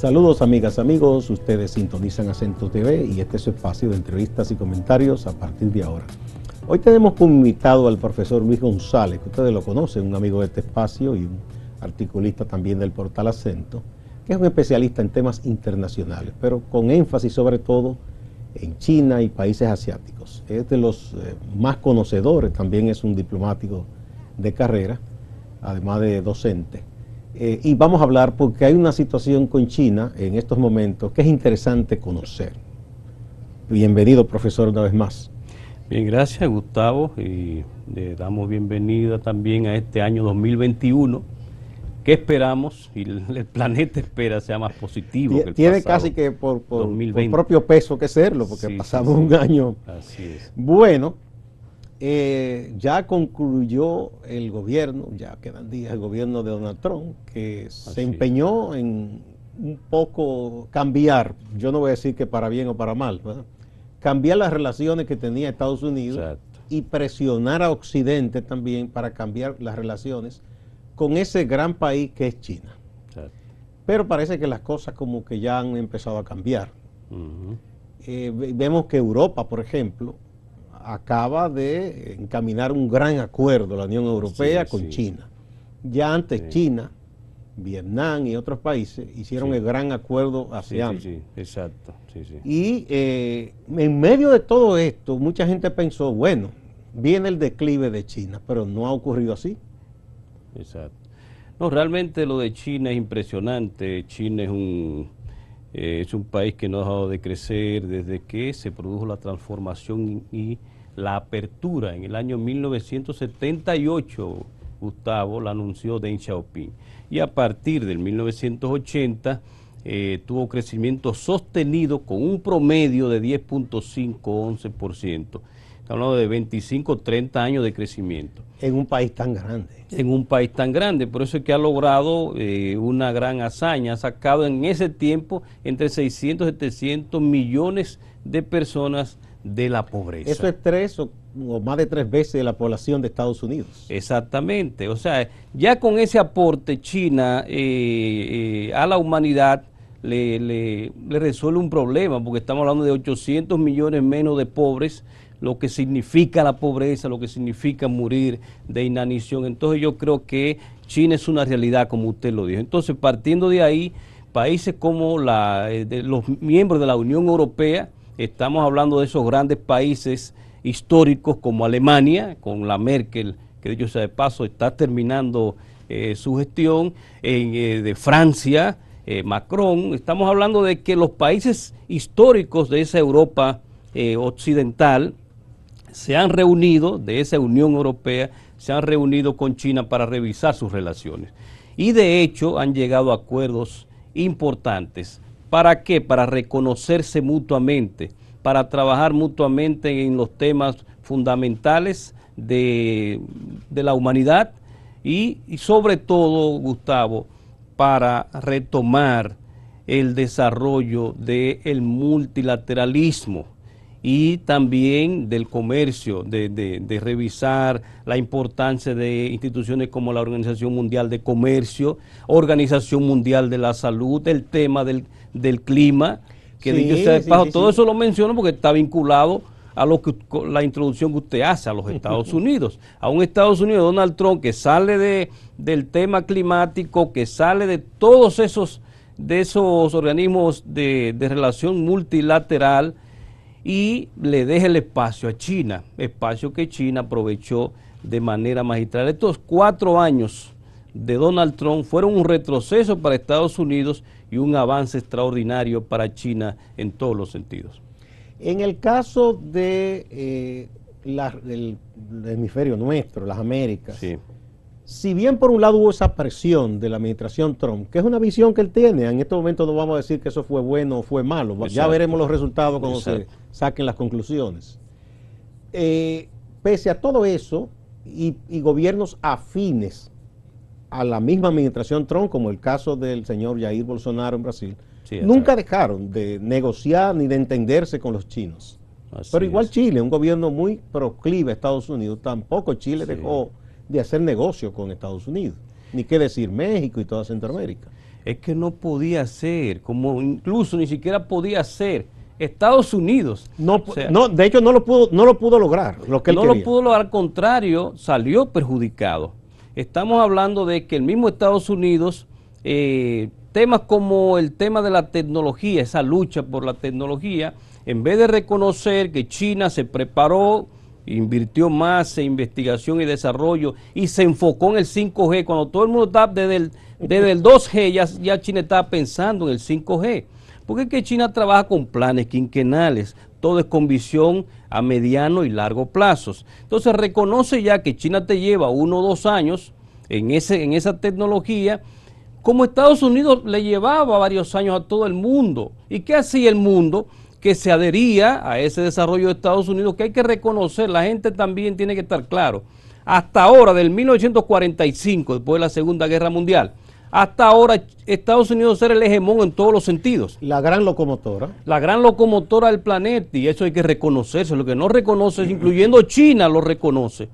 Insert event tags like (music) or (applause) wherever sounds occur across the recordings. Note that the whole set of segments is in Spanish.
Saludos amigas, amigos, ustedes sintonizan Acento TV y este es su espacio de entrevistas y comentarios a partir de ahora. Hoy tenemos como invitado al profesor Luis González, que ustedes lo conocen, un amigo de este espacio y un articulista también del portal Acento, que es un especialista en temas internacionales, pero con énfasis sobre todo en China y países asiáticos. Es de los eh, más conocedores, también es un diplomático de carrera, además de docente eh, y vamos a hablar porque hay una situación con China en estos momentos que es interesante conocer. Bienvenido, profesor, una vez más. Bien, gracias, Gustavo, y le damos bienvenida también a este año 2021 ¿Qué esperamos y el, planeta espera sea más positivo. que el tiene casi que por, por, propio peso que serlo, porque ha pasamos un año. Así es. Bueno, eh, ya concluyó el gobierno, ya quedan días, el gobierno de Donald Trump, que se empeñó en un poco cambiar, yo no voy a decir que para bien o para mal, cambiar las relaciones que tenía Estados Unidos y presionar a Occidente también para cambiar las relaciones con ese gran país que es China. Pero parece que las cosas como que ya han empezado a cambiar. Eh, vemos que Europa, por ejemplo, acaba de encaminar un gran acuerdo la Unión Europea con China. Ya antes China, Vietnam y otros países hicieron el gran acuerdo ASEAN. Sí, exacto. Y eh, en medio de todo esto, mucha gente pensó, bueno, viene el declive de China, pero no ha ocurrido así. Exacto. No, realmente lo de China es impresionante. China es un eh, es un país que no ha dejado de crecer desde que se produjo la transformación y la apertura en el año 1978. Gustavo la anunció Deng Xiaoping. Y a partir del 1980 eh, tuvo crecimiento sostenido con un promedio de 10.5-11% hablando de 25, 30 años de crecimiento. En un país tan grande. En un país tan grande, por eso es que ha logrado eh, una gran hazaña, ha sacado en ese tiempo entre 600 y 700 millones de personas de la pobreza. Eso es tres o, más de tres veces de la población de Estados Unidos. Exactamente, o sea, ya con ese aporte China eh, eh, a la humanidad le resuelve un problema, porque estamos hablando de 800 millones menos de pobres lo que significa la pobreza, lo que significa morir de inanición. Entonces yo creo que China es una realidad, como usted lo dijo. Entonces, partiendo de ahí, países como la, eh, los miembros de la Unión Europea, estamos hablando de esos grandes países históricos como Alemania, con la Merkel, que de hecho sea de paso, está terminando eh, su gestión, eh, de Francia, Macron, estamos hablando de que los países históricos de esa Europa occidental, se han reunido de esa Unión Europea, se han reunido con China para revisar sus relaciones. Y de hecho han llegado a acuerdos importantes. ¿Para qué? Para reconocerse mutuamente, para trabajar mutuamente en los temas fundamentales de, la humanidad y, sobre todo, Gustavo, para retomar el desarrollo del multilateralismo y también del comercio, de, de, revisar la importancia de instituciones como la Organización Mundial de Comercio, Organización Mundial de la Salud, el tema del, clima, que dicho sea todo eso lo menciono porque está vinculado a lo que la introducción que usted hace a los (laughs) Estados Unidos, a un Estados Unidos Donald Trump que sale de, del tema climático, que sale de todos esos de esos organismos de, de relación multilateral y le deja el espacio a China, espacio que China aprovechó de manera magistral. Estos cuatro años de Donald Trump fueron un retroceso para Estados Unidos y un avance extraordinario para China en todos los sentidos. En el caso de, eh, del, hemisferio nuestro, las Américas, si bien por un lado hubo esa presión de la administración Trump, que es una visión que él tiene, en este momento no vamos a decir que eso fue bueno o fue malo, ya veremos los resultados cuando se saquen las conclusiones. Eh, pese a todo eso, y, gobiernos afines a la misma administración Trump, como el caso del señor Jair Bolsonaro en Brasil, nunca dejaron de negociar ni de entenderse con los chinos. Pero igual Chile, un gobierno muy proclive a Estados Unidos, tampoco Chile dejó de hacer negocio con Estados Unidos, ni qué decir México y toda Centroamérica. Es que no podía ser, como incluso ni siquiera podía ser. Estados Unidos. No, no, de hecho no lo pudo, no lo pudo lograr. Lo que no lo pudo lograr, al contrario, salió perjudicado. Estamos hablando de que el mismo Estados Unidos, eh, temas como el tema de la tecnología, esa lucha por la tecnología, en vez de reconocer que China se preparó, invirtió más en investigación y desarrollo y se enfocó en el 5G. Cuando todo el mundo está desde el, desde el 2G, ya, China estaba pensando en el 5G. Porque es que China trabaja con planes quinquenales, todo es con visión a mediano y largo plazos. Entonces reconoce ya que China te lleva uno o dos años en, ese, en esa tecnología, como Estados Unidos le llevaba varios años a todo el mundo. ¿Y qué hacía el mundo? que se adhería a ese desarrollo de Estados Unidos que hay que reconocer, la gente también tiene que estar claro. Hasta ahora, del 1945, después de la Segunda Guerra Mundial, hasta ahora Estados Unidos era el hegemón en todos los sentidos. La gran locomotora. La gran locomotora del planeta y eso hay que reconocerse. Lo que no reconoce, incluyendo China, lo reconoce.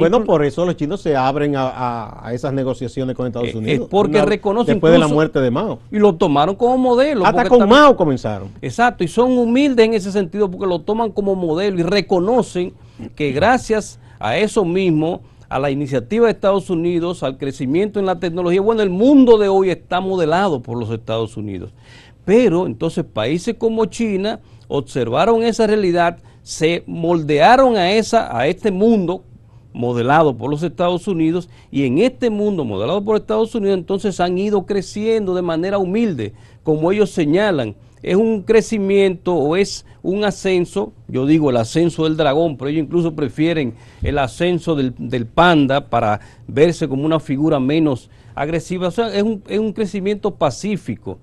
Bueno, por, eso los chinos se abren a, esas negociaciones con Estados eh, Unidos. Es porque reconocen. Después de la muerte de Mao. Y lo tomaron como modelo. Hasta con Mao comenzaron. Exacto, y son humildes en ese sentido porque lo toman como modelo y reconocen que gracias a eso mismo, a la iniciativa de Estados Unidos, al crecimiento en la tecnología, bueno, el mundo de hoy está modelado por los Estados Unidos. Pero entonces países como China observaron esa realidad, se moldearon a, esa, a este mundo modelado por los Estados Unidos y en este mundo modelado por Estados Unidos entonces han ido creciendo de manera humilde, como ellos señalan. Es un crecimiento o es un ascenso, yo digo el ascenso del dragón, pero ellos incluso prefieren el ascenso del, panda para verse como una figura menos agresiva. O sea, es un, crecimiento pacífico,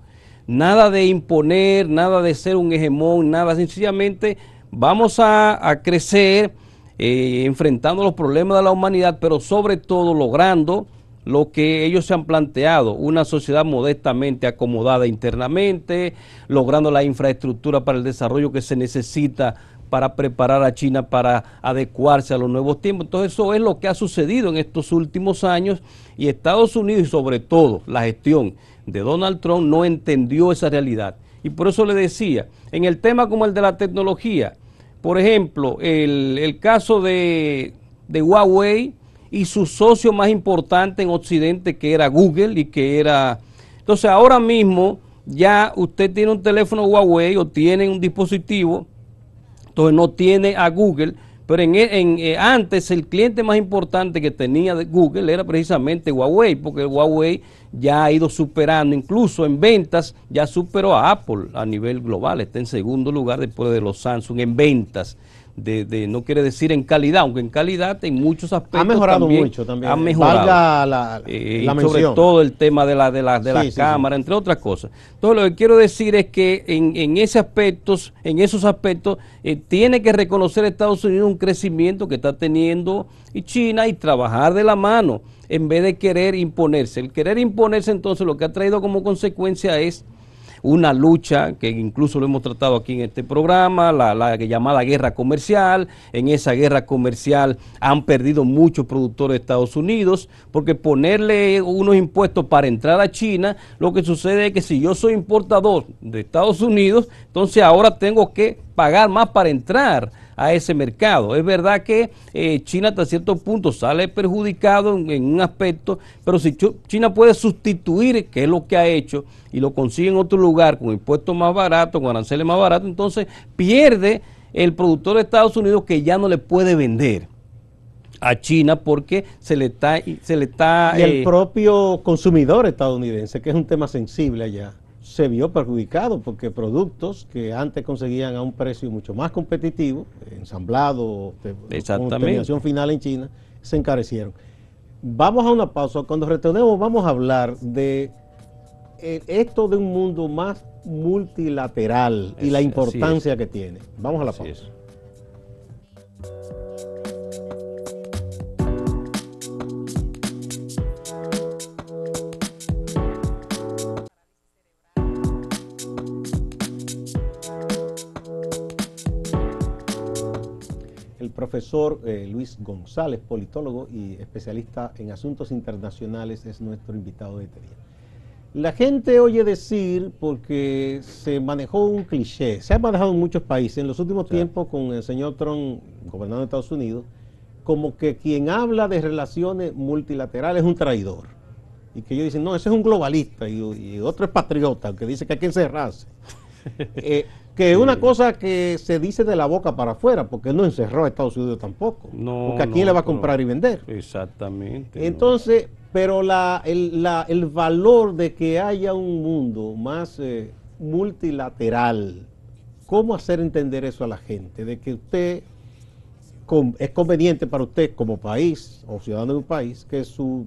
nada de imponer, nada de ser un hegemón, nada, sencillamente vamos a, a crecer eh, enfrentando los problemas de la humanidad, pero sobre todo logrando lo que ellos se han planteado, una sociedad modestamente acomodada internamente, logrando la infraestructura para el desarrollo que se necesita para preparar a China para adecuarse a los nuevos tiempos. Entonces eso es lo que ha sucedido en estos últimos años y Estados Unidos y sobre todo la gestión de Donald Trump no entendió esa realidad. Y por eso le decía, en el tema como el de la tecnología, por ejemplo, el, el caso de, de Huawei y su socio más importante en Occidente que era Google y que era... Entonces ahora mismo ya usted tiene un teléfono Huawei o tiene un dispositivo, entonces no tiene a Google, pero en, e, eh, antes el cliente más importante que tenía de Google era precisamente Huawei, porque Huawei ya ha ido superando, incluso en ventas, ya superó a Apple a nivel global, está en segundo lugar después de los Samsung en ventas de, no quiere decir en calidad, aunque en calidad en muchos aspectos ha mejorado también, mucho también. Ha eh, mejorado. Eh, sobre todo el tema de la de de entre otras cosas. Entonces lo que quiero decir es que en, en ese aspectos, en esos aspectos, eh, tiene que reconocer Estados Unidos un crecimiento que está teniendo y China y trabajar de la mano en vez de querer imponerse. El querer imponerse entonces lo que ha traído como consecuencia es una lucha que incluso lo hemos tratado aquí en este programa, la, llamada guerra comercial. En esa guerra comercial han perdido muchos productores de Estados Unidos porque ponerle unos impuestos para entrar a China, lo que sucede es que si yo soy importador de Estados Unidos, entonces ahora tengo que pagar más para entrar a ese mercado. Es verdad que eh, China hasta cierto punto sale perjudicado en, un aspecto, pero si China puede sustituir, que es lo que ha hecho, y lo consigue en otro lugar con impuestos más baratos, con aranceles más baratos, entonces pierde el productor de Estados Unidos que ya no le puede vender a China porque se le está se le está y el eh, propio consumidor estadounidense que es un tema sensible allá se vio perjudicado porque productos que antes conseguían a un precio mucho más competitivo, ensamblado, este, con terminación final en China, se encarecieron. Vamos a una pausa. Cuando retornemos vamos a hablar de eh, esto de un mundo más multilateral y la importancia que tiene. Vamos a la pausa. profesor eh, Luis González, politólogo y especialista en asuntos internacionales, es nuestro invitado de este día. La gente oye decir, porque se manejó un cliché, se ha manejado en muchos países, en los últimos tiempos con el señor Trump gobernando de Estados Unidos, como que quien habla de relaciones multilaterales es un traidor y que ellos dicen, no, ese es un globalista y, otro es patriota, que dice que hay que encerrarse. Eh, que es una cosa que se dice de la boca para afuera, porque no encerró a Estados Unidos tampoco. porque a le va a comprar y vender. Exactamente. Entonces, pero la, el, la, el, valor de que haya un mundo más eh, multilateral, ¿cómo hacer entender eso a la gente? De que usted es conveniente para usted como país o ciudadano de un país que su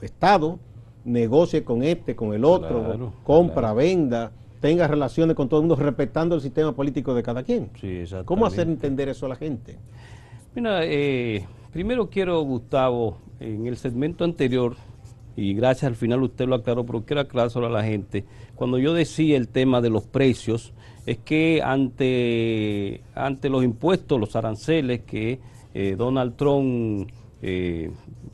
Estado negocie con este, con el otro, compra, venda tenga relaciones con todo el mundo respetando el sistema político de cada quien. Sí, ¿Cómo hacer entender eso a la gente? Mira, eh, primero quiero, Gustavo, en el segmento anterior, y gracias al final usted lo aclaró, pero quiero aclararlo a la gente, cuando yo decía el tema de los precios, es que ante, ante los impuestos, los aranceles que eh, Donald Trump eh,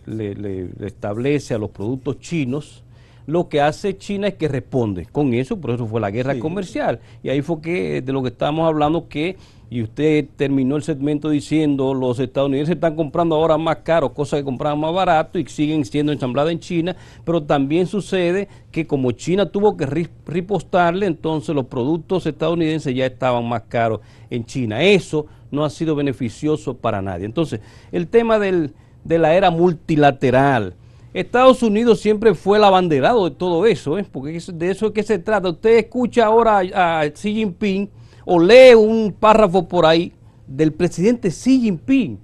le establece a los productos chinos, lo que hace China es que responde con eso, por eso fue la guerra comercial. Y ahí fue que de lo que estábamos hablando que, y usted terminó el segmento diciendo, los estadounidenses están comprando ahora más caro, cosas que compraban más barato y siguen siendo ensambladas en China, pero también sucede que como China tuvo que ripostarle, entonces los productos estadounidenses ya estaban más caros en China. Eso no ha sido beneficioso para nadie. Entonces, el tema de la era multilateral, Estados Unidos siempre fue el abanderado de todo eso, ¿eh? porque de eso es que se trata. Usted escucha ahora a, Xi Jinping o lee un párrafo por ahí del presidente Xi Jinping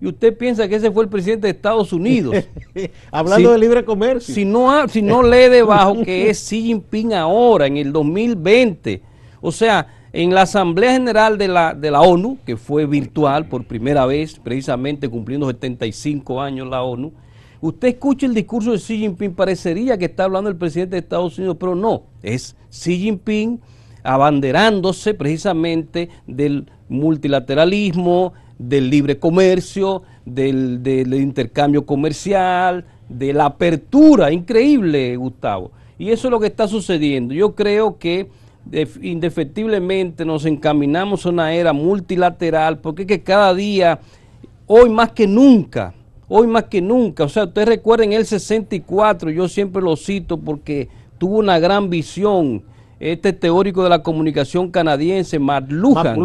y usted piensa que ese fue el presidente de Estados Unidos. (laughs) Hablando de libre comercio. Si no, si no lee debajo que es Xi Jinping ahora, en el 2020. O sea, en la Asamblea General de la ONU, que fue virtual por primera vez, precisamente cumpliendo 75 años la ONU, Usted escucha el discurso de Xi Jinping, parecería que está hablando el presidente de Estados Unidos, pero no, es Xi Jinping abanderándose precisamente del multilateralismo, del libre comercio, del, intercambio comercial, de la apertura, increíble Gustavo. Y eso es lo que está sucediendo. Yo creo que indefectiblemente nos encaminamos a una era multilateral, porque es que cada día, hoy más que nunca, hoy más que nunca. O sea, ustedes recuerden el 64, yo siempre lo cito porque tuvo una gran visión. Este teórico de la comunicación canadiense, Mark Lujan.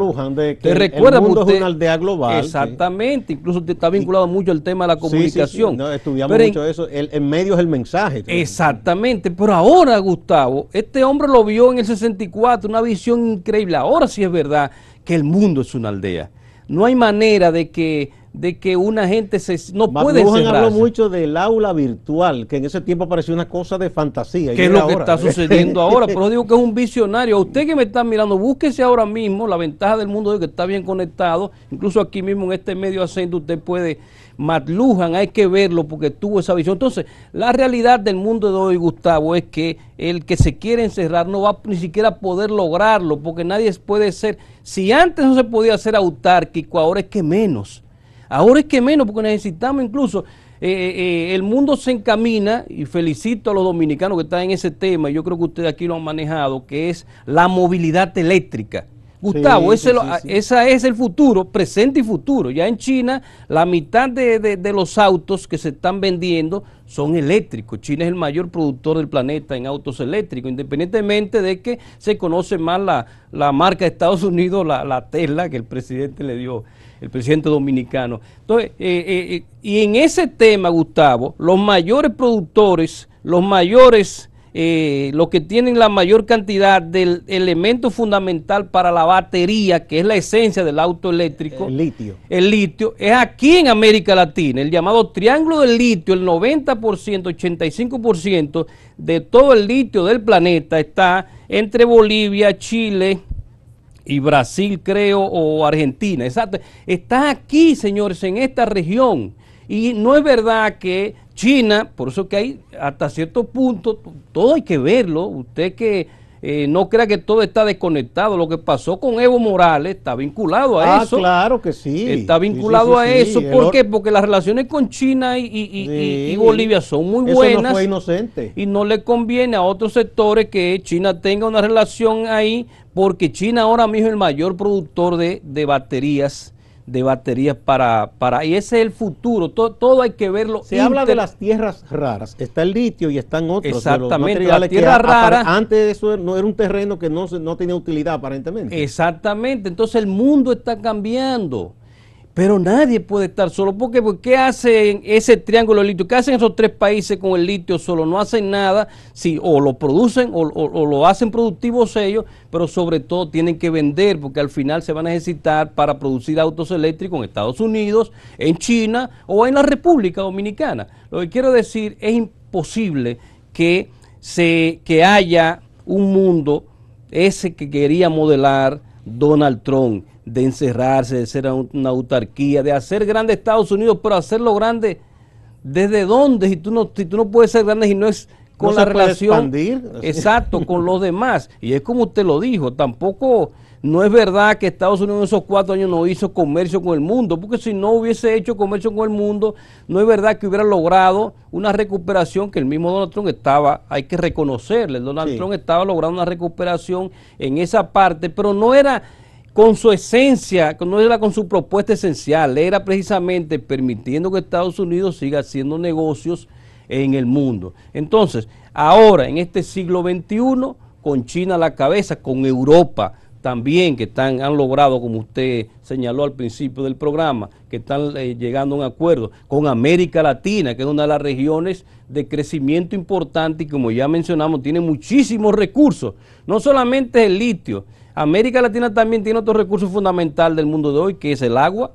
¿Te recuerda el mundo es una aldea global. Exactamente, incluso está vinculado mucho al tema de la comunicación. estudiamos mucho eso, en medio es el mensaje. Exactamente, pero ahora, Gustavo, este hombre lo vio en el 64, una visión increíble. Ahora sí es verdad que el mundo es una aldea. No hay manera de que de que una gente se, no puede puede ser. habló mucho del aula virtual, que en ese tiempo parecía una cosa de fantasía. ¿Qué es lo que está ¿eh? sucediendo ahora? Pero digo que es un visionario. A usted que me está mirando, búsquese ahora mismo la ventaja del mundo de hoy. que está bien conectado. Incluso aquí mismo en este medio acento usted puede... Matlujan, hay que verlo porque tuvo esa visión. Entonces, la realidad del mundo de hoy, Gustavo, es que el que se quiere encerrar no va ni siquiera a poder lograrlo porque nadie puede ser... Si antes no se podía ser autárquico, ahora es que menos. Ahora es que menos, porque necesitamos incluso, eh, eh, eh, el mundo se encamina, y felicito a los dominicanos que están en ese tema, y yo creo que ustedes aquí lo han manejado, que es la movilidad eléctrica. Gustavo, ese, ah, esa es el futuro, presente y futuro. Ya en China, la mitad de, los autos que se están vendiendo son eléctricos. China es el mayor productor del planeta en autos eléctricos, independientemente de que se conoce más la, marca de Estados Unidos, la, la Tesla, que el presidente le dio el presidente dominicano. Entonces, eh, eh, eh, y en ese tema, Gustavo, los mayores productores, los mayores, los que tienen la mayor cantidad del elemento fundamental para la batería, que es la esencia del auto eléctrico, el litio, el litio es aquí en América Latina, el llamado triángulo del litio, el 90%, 85% de todo el litio del planeta está entre Bolivia, Chile, y Brasil creo o Argentina, exacto. Está aquí, señores, en esta región. Y no es verdad que China, por eso que hay hasta cierto punto, todo hay que verlo, usted que eh, no crea que todo está desconectado. Lo que pasó con Evo Morales está vinculado a ah, Claro que sí. Está vinculado a eso. ¿Por qué? Porque las relaciones con China y, Bolivia son muy eso buenas. No fue inocente. Y no le conviene a otros sectores que China tenga una relación ahí, porque China ahora mismo es el mayor productor de baterías de baterías para, para... Y ese es el futuro, todo, hay que verlo. Se habla de las tierras raras, está el litio y están otros. Exactamente, Antes de eso no era un terreno que no, no tenía utilidad aparentemente. Exactamente, entonces el mundo está cambiando. Pero nadie puede estar solo. ¿Por qué? Porque ¿qué hacen ese triángulo de litio? ¿Qué hacen esos tres países con el litio solo? No hacen nada. Sí, o lo producen o, o lo hacen productivos ellos, pero sobre todo tienen que vender porque al final se van a necesitar para producir autos eléctricos en Estados Unidos, en China o en la República Dominicana. Lo que quiero decir es imposible que, se, que haya un mundo ese que quería modelar Donald Trump de encerrarse, de ser una autarquía, de hacer grande Estados Unidos, pero hacerlo grande desde dónde, si tú no, tú no puedes ser grande y si no es con la relación (laughs) exacto con los demás. Y es como usted lo dijo, tampoco no es verdad que Estados Unidos en esos cuatro años no hizo comercio con el mundo, porque si no hubiese hecho comercio con el mundo, no es verdad que hubiera logrado una recuperación que el mismo Donald Trump estaba, hay que reconocerle, Donald Trump estaba logrando una recuperación en esa parte, pero no era con su esencia, no era con su propuesta esencial, era precisamente permitiendo que Estados Unidos siga haciendo negocios en el mundo. Entonces, ahora, en este siglo XXI, con China a la cabeza, con Europa también, que están, han logrado, como usted señaló al principio del programa, que están eh, llegando a un acuerdo, con América Latina, que es una de las regiones de crecimiento importante y como ya mencionamos, tiene muchísimos recursos, no solamente el litio, América Latina también tiene otro recurso fundamental del mundo de hoy, que es el agua.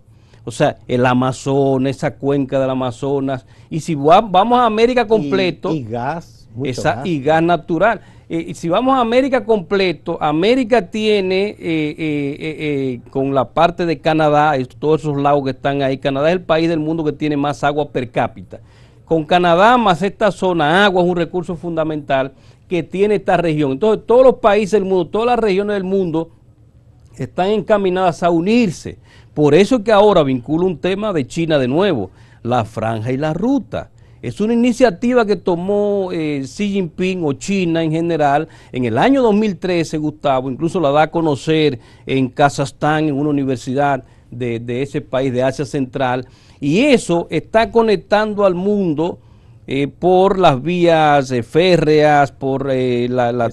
O sea, el Amazonas, esa cuenca del Amazonas. Y si vamos a América completo. Y, gas, esa, gas. Y gas natural. Eh, y si vamos a América completo, América tiene, eh, eh, con la parte de Canadá, todos esos lagos que están ahí, Canadá es el país del mundo que tiene más agua per cápita. Con Canadá más esta zona, agua es un recurso fundamental que tiene esta región. Entonces todos los países del mundo, todas las regiones del mundo están encaminadas a unirse. Por eso que ahora vinculo un tema de China de nuevo, la franja y la ruta. Es una iniciativa que tomó eh, Xi Jinping o China en general en el año 2013, Gustavo, incluso la da a conocer en Kazajstán, en una universidad de ese país de Asia Central, y eso está conectando al mundo eh, por las vías eh, férreas, por eh, la, nueva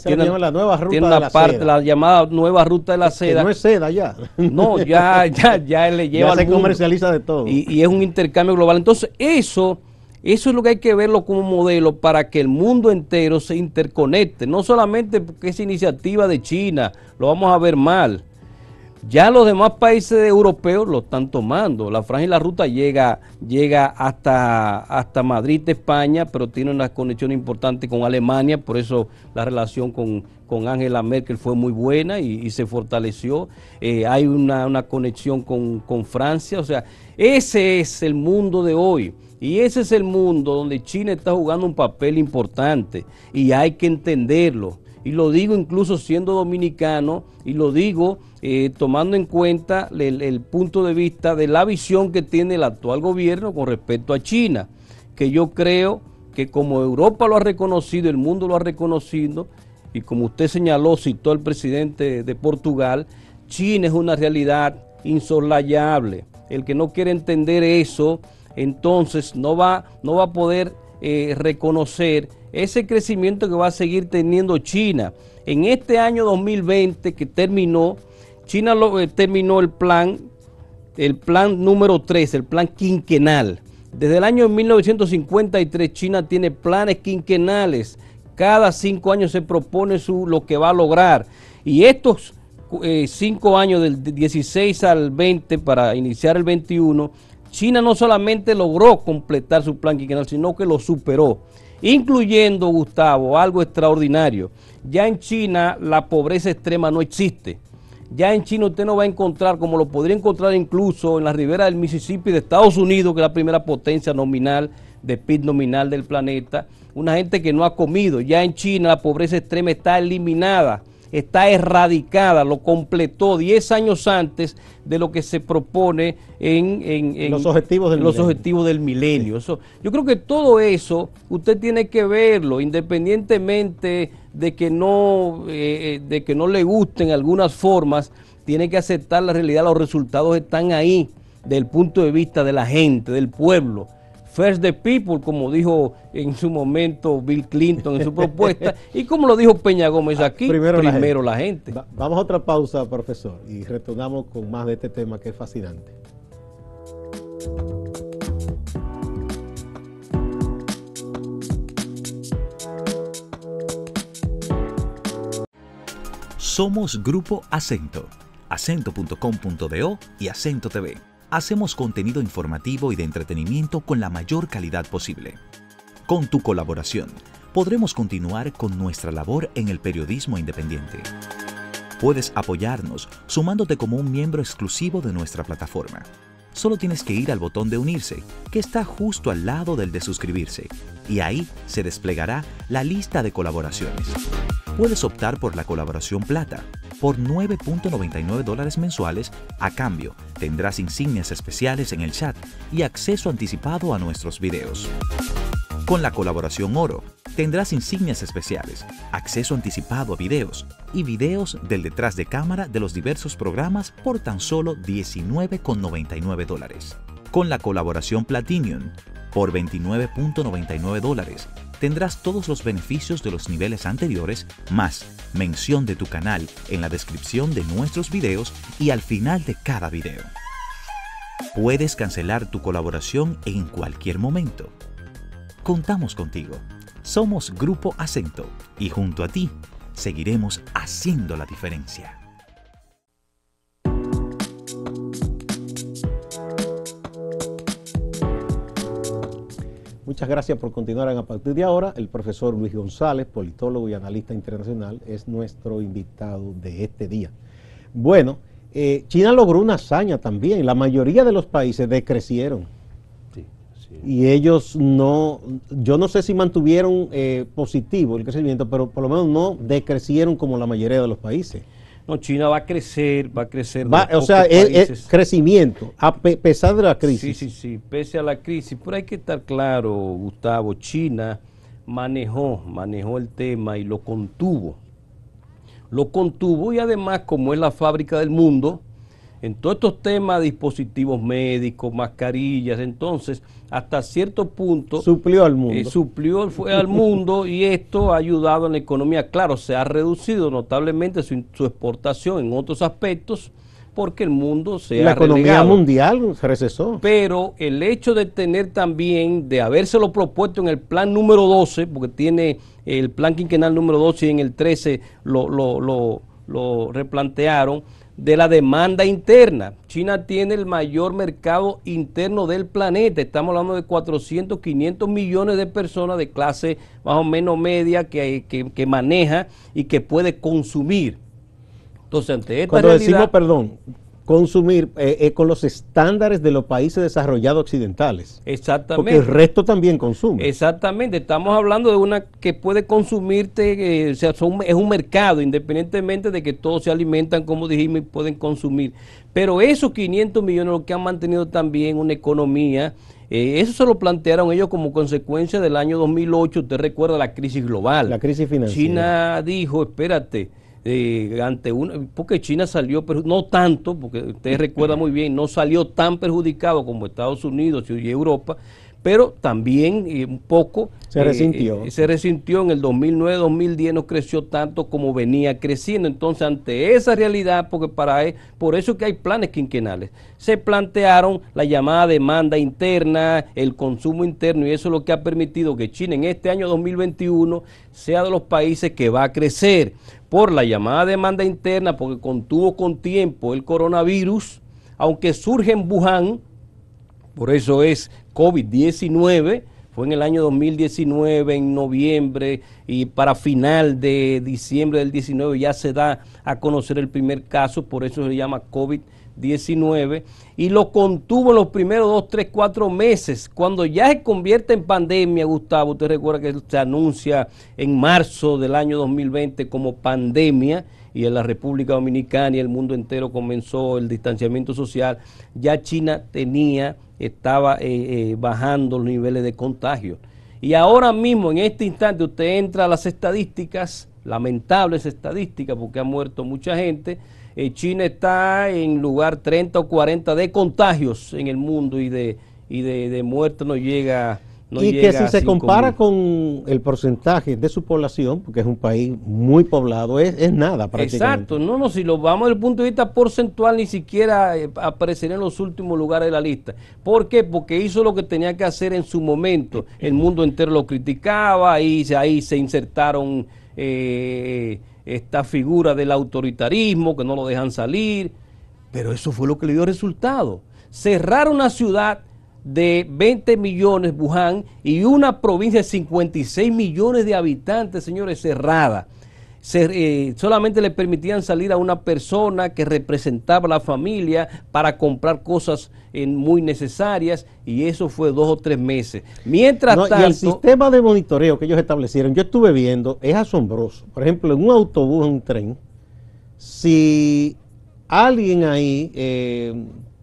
ruta de la seda. llamada nueva ruta de la seda. no es seda ya. No, ya, (laughs) ya, ya le lleva. comercializa de todo. Y, es un intercambio global. Entonces, eso, eso es lo que hay que verlo como modelo para que el mundo entero se interconecte. No solamente porque es iniciativa de China, lo vamos a ver mal. Ya los demás países europeos lo están tomando. La franja y la ruta llega, llega hasta, hasta Madrid, España, pero tiene una conexión importante con Alemania, por eso la relación con, con Angela Merkel fue muy buena y, se fortaleció. Eh, hay una, conexión con, con Francia, o sea, ese es el mundo de hoy. Y ese es el mundo donde China está jugando un papel importante y hay que entenderlo y lo digo incluso siendo dominicano, y lo digo eh, tomando en cuenta el, punto de vista de la visión que tiene el actual gobierno con respecto a China, que yo creo que como Europa lo ha reconocido, el mundo lo ha reconocido, y como usted señaló, citó el presidente de Portugal, China es una realidad insolayable. El que no quiere entender eso, entonces no va, no va a poder eh, reconocer ese crecimiento que va a seguir teniendo China. En este año 2020 que terminó, China eh, terminó el plan, el plan número 3, el plan quinquenal. Desde el año 1953 China tiene planes quinquenales. Cada cinco años se propone lo que va a lograr. Y estos eh, cinco años, del 16 al 20, para iniciar el 21, China no solamente logró completar su plan quinquenal, sino que lo superó incluyendo, Gustavo, algo extraordinario. Ya en China la pobreza extrema no existe. Ya en China usted no va a encontrar, como lo podría encontrar incluso en la ribera del Mississippi de Estados Unidos, que es la primera potencia nominal de PIB nominal del planeta, una gente que no ha comido. Ya en China la pobreza extrema está eliminada está erradicada, lo completó 10 años antes de lo que se propone en, los, objetivos del, objetivos del milenio. Eso, yo creo que todo eso usted tiene que verlo, independientemente de que no, eh, de que no le gusten algunas formas, tiene que aceptar la realidad, los resultados están ahí, del punto de vista de la gente, del pueblo. First the People, como dijo en su momento Bill Clinton en su propuesta, (laughs) y como lo dijo Peña Gómez ah, aquí, primero, la gente. vamos a otra pausa, profesor, y retornamos con más de este tema que es fascinante. Somos Grupo Acento, acento.com.do y Acento TV hacemos contenido informativo y de entretenimiento con la mayor calidad posible. Con tu colaboración, podremos continuar con nuestra labor en el periodismo independiente. Puedes apoyarnos sumándote como un miembro exclusivo de nuestra plataforma. Solo tienes que ir al botón de unirse, que está justo al lado del de suscribirse, y ahí se desplegará la lista de colaboraciones. Puedes optar por la colaboración plata, por 9.99 dólares mensuales. A cambio, tendrás insignias especiales en el chat y acceso anticipado a nuestros videos. Con la colaboración Oro, tendrás insignias especiales, acceso anticipado a videos y videos del detrás de cámara de los diversos programas por tan solo $19,99 dólares. Con la colaboración Platinum, por 29.99 dólares, tendrás todos los beneficios de los niveles anteriores, más mención de tu canal en la descripción de nuestros videos y al final de cada video. Puedes cancelar tu colaboración en cualquier momento. Contamos contigo. Somos Grupo Acento y junto a ti seguiremos haciendo la diferencia. Muchas gracias por continuar. A partir de ahora, el profesor Luis González, politólogo y analista internacional, es nuestro invitado de este día. Bueno, eh, China logró una hazaña también. La mayoría de los países decrecieron. Y ellos no, yo no sé si mantuvieron eh, positivo el crecimiento, pero por lo menos no decrecieron como la mayoría de los países. No, China va a crecer, va a crecer. Va, o sea, crecimiento, a pesar de la crisis. Sí, sí, sí, pese a la crisis. Pero hay que estar claro, Gustavo, China manejó, manejó el tema y lo contuvo. Lo contuvo y además, como es la fábrica del mundo, en todos estos temas, dispositivos médicos, mascarillas, entonces, hasta cierto punto... Suplió al mundo. Eh, suplió fue al mundo y esto ha ayudado a la economía. Claro, se ha reducido notablemente su, exportación en otros aspectos porque el mundo se la economía mundial se recesó. Pero el hecho de tener también, de habérselo propuesto en el plan número 12, porque tiene el plan quinquenal número 12 y en el 13 lo, lo, lo replantearon, de la demanda interna. China tiene el mayor mercado interno del planeta. Estamos hablando de 400, 500 millones de personas de clase más o menos media eh, que, que, maneja y que puede consumir. Entonces, ante esta Cuando realidad, decimos, perdón, consumir eh, eh, con los estándares de los países desarrollados occidentales. Exactamente. Porque el resto también consume. Exactamente. Estamos hablando de una que puede consumirte, eh, o sea, es un mercado, independientemente de que todos se alimentan, como dijimos, y pueden consumir. Pero esos 500 millones lo que han mantenido también una economía, eso se lo plantearon ellos como consecuencia del año 2008, usted recuerda la crisis global. La crisis financiera. China dijo, espérate eh, ante una, porque China salió, pero no tanto, porque usted recuerda (clears throat) muy bien, no salió tan perjudicado como Estados Unidos y Europa, pero también eh, un poco se eh, resintió. Eh, se resintió en el 2009-2010, no creció tanto como venía creciendo. Entonces, ante esa realidad, porque para e, por eso que hay planes quinquenales, se plantearon la llamada demanda interna, el consumo interno, y eso es lo que ha permitido que China en este año 2021 sea de los países que va a crecer por la llamada demanda interna, porque contuvo con tiempo el coronavirus, aunque surge en Wuhan, por eso es COVID-19 fue en el año 2019, en noviembre, y para final de diciembre del 19 ya se da a conocer el primer caso, por eso se llama COVID-19, y lo contuvo en los primeros dos, tres, cuatro meses. Cuando ya se convierte en pandemia, Gustavo, usted recuerda que se anuncia en marzo del año 2020 como pandemia, y en la República Dominicana y el mundo entero comenzó el distanciamiento social, ya China tenía estaba eh, eh, bajando los niveles de contagio. Y ahora mismo, en este instante, usted entra a las estadísticas, lamentables estadísticas, porque ha muerto mucha gente. Eh, China está en lugar 30 o 40 de contagios en el mundo y de, y de, no llega y que si se compara con el porcentaje de su población, porque es un país muy poblado, es, es nada prácticamente. Exacto, no, no, si lo vamos desde el punto de vista porcentual, ni siquiera eh, aparecería en los últimos lugares de la lista. ¿Por qué? Porque hizo lo que tenía que hacer en su momento. El mundo entero lo criticaba y ahí se insertaron eh, esta figura del autoritarismo, que no lo dejan salir. Pero eso fue lo que le dio resultado. cerraron una ciudad de 20 millones, Wuhan, y una provincia de 56 millones de habitantes, señores, cerrada. Eh, solamente le permitían salir a una persona que representaba a la familia para comprar cosas eh, muy necesarias y eso fue dos o tres meses. Mientras tanto... el sistema de monitoreo que ellos establecieron, yo estuve viendo, es asombroso. Por ejemplo, en un autobús, en un tren, si alguien ahí eh,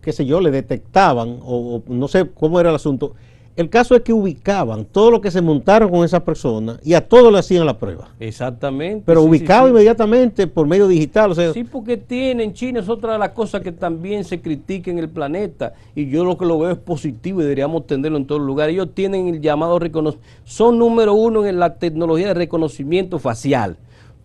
qué sé yo, le detectaban o, no sé cómo era el asunto. El caso es que ubicaban todo lo que se montaron con esa persona y a todos le hacían la prueba. Exactamente. Pero ubicado inmediatamente por medio digital. sí, porque tienen, China es otra de las cosas que también se critica en el planeta y yo lo que lo veo es positivo y deberíamos tenerlo en todo los lugares. Ellos tienen el llamado reconocimiento, son número uno en la tecnología de reconocimiento facial.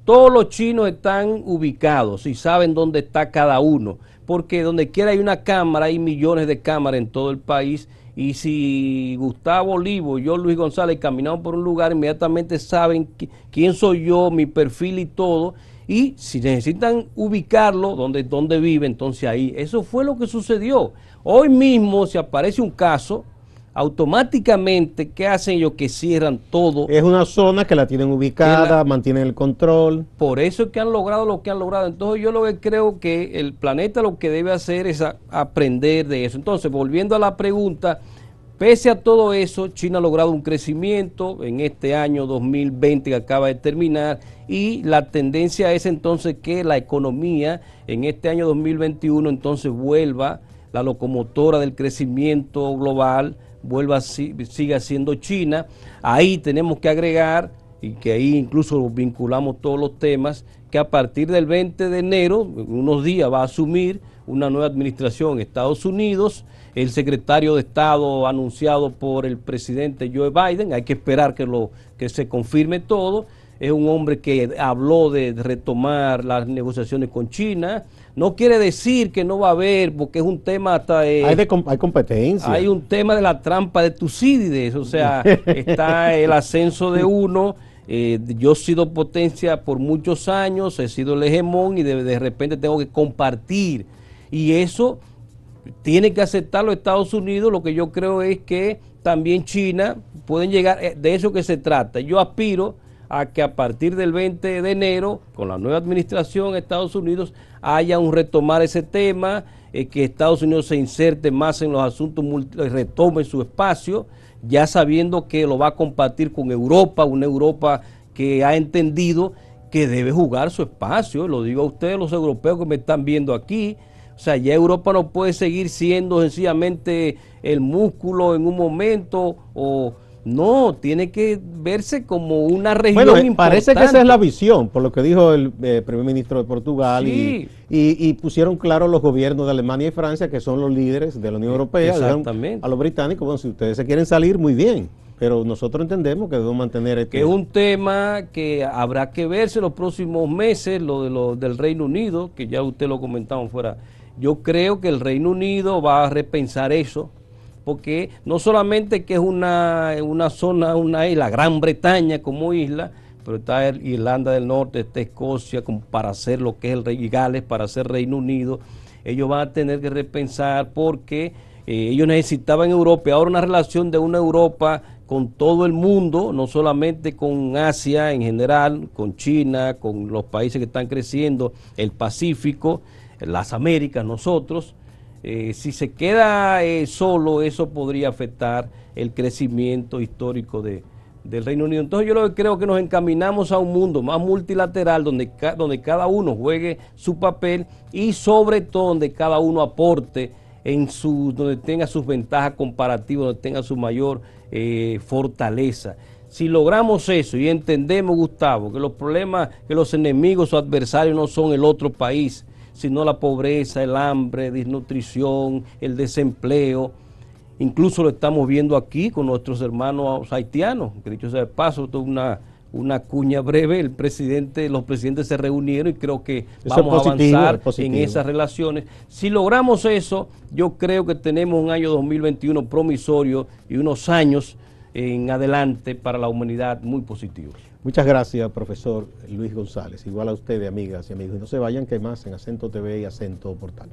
Todos los chinos están ubicados y saben dónde está cada uno porque donde quiera hay una cámara, hay millones de cámaras en todo el país. Y si Gustavo Olivo, yo Luis González caminamos por un lugar, inmediatamente saben quién soy yo, mi perfil y todo. Y si necesitan ubicarlo donde, donde vive, entonces ahí. Eso fue lo que sucedió. Hoy mismo, se aparece un caso, automáticamente, ¿qué hacen ellos? Que cierran todo. Es una zona que la tienen ubicada, mantienen el control. Por eso es que han logrado lo que han logrado. Entonces yo lo que creo que el planeta lo que debe hacer es aprender de eso. Entonces, volviendo a la pregunta, pese a todo eso, China ha logrado un crecimiento en este año 2020 que acaba de terminar y la tendencia es entonces que la economía en este año 2021 entonces vuelva la locomotora del crecimiento global, vuelva siga siendo China. Ahí tenemos que agregar, y que ahí incluso vinculamos todos los temas, que a partir del 20 de enero, unos días, va a asumir una nueva administración en Estados Unidos. El secretario de Estado anunciado por el presidente Joe Biden, hay que esperar que, lo, que se confirme todo. Es un hombre que habló de retomar las negociaciones con China, no quiere decir que no va a haber, porque es un tema hasta... hay, de, hay, competencia. Hay un tema de la trampa de Tucídides, o sea, (laughs) está el ascenso de uno. Eh, yo he sido potencia por muchos años, he sido el hegemón y de, repente tengo que compartir. Y eso tiene que aceptar los Estados Unidos. Lo que yo creo es que también China pueden llegar, eh, de eso que se trata. Yo aspiro a que a partir del 20 de enero, con la nueva administración de Estados Unidos, haya un retomar ese tema, eh, que Estados Unidos se inserte más en los asuntos, eh, retome su espacio, ya sabiendo que lo va a compartir con Europa, una Europa que ha entendido que debe jugar su espacio, lo digo a ustedes los europeos que me están viendo aquí, o sea, ya Europa no puede seguir siendo sencillamente el músculo en un momento o no, tiene que verse como una región bueno, eh, Parece que esa es la visión, por lo que dijo el eh, primer ministro de Portugal y, pusieron claro los gobiernos de Alemania y Francia, que son los líderes de la Unión eh, Europea, Exactamente. a los británicos, bueno, si ustedes se quieren salir, muy bien, pero nosotros entendemos que debemos mantener esto. Que es un tema que habrá que verse los próximos meses, lo, de del Reino Unido, que ya usted lo comentaba fuera. Yo creo que el Reino Unido va a repensar eso, porque no solamente que es una, zona, una isla, Gran Bretaña como isla, pero está Irlanda del Norte, está Escocia, como para hacer lo que es el Rey Gales, para hacer Reino Unido, ellos van a tener que repensar porque eh, ellos necesitaban Europa, ahora una relación de una Europa con todo el mundo, no solamente con Asia en general, con China, con los países que están creciendo, el Pacífico, las Américas, nosotros, eh, si se queda eh, solo, eso podría afectar el crecimiento histórico de, del Reino Unido. Entonces yo creo que nos encaminamos a un mundo más multilateral donde, donde cada uno juegue su papel y sobre todo donde cada uno aporte en su, donde tenga sus ventajas comparativas, donde tenga su mayor eh, fortaleza. Si logramos eso y entendemos, Gustavo, que los problemas, que los enemigos o adversarios no son el otro país, sino la pobreza, el hambre, desnutrición, el desempleo. Incluso lo estamos viendo aquí con nuestros hermanos haitianos, que dicho sea de paso, una, cuña breve, el presidente, los presidentes se reunieron y creo que vamos a avanzar en esas relaciones. Si logramos eso, yo creo que tenemos un año 2021 promisorio y unos años en adelante para la humanidad muy positivos. Muchas gracias, profesor Luis González. Igual a ustedes, amigas y amigos. no se vayan, que más en Acento TV y Acento Portal.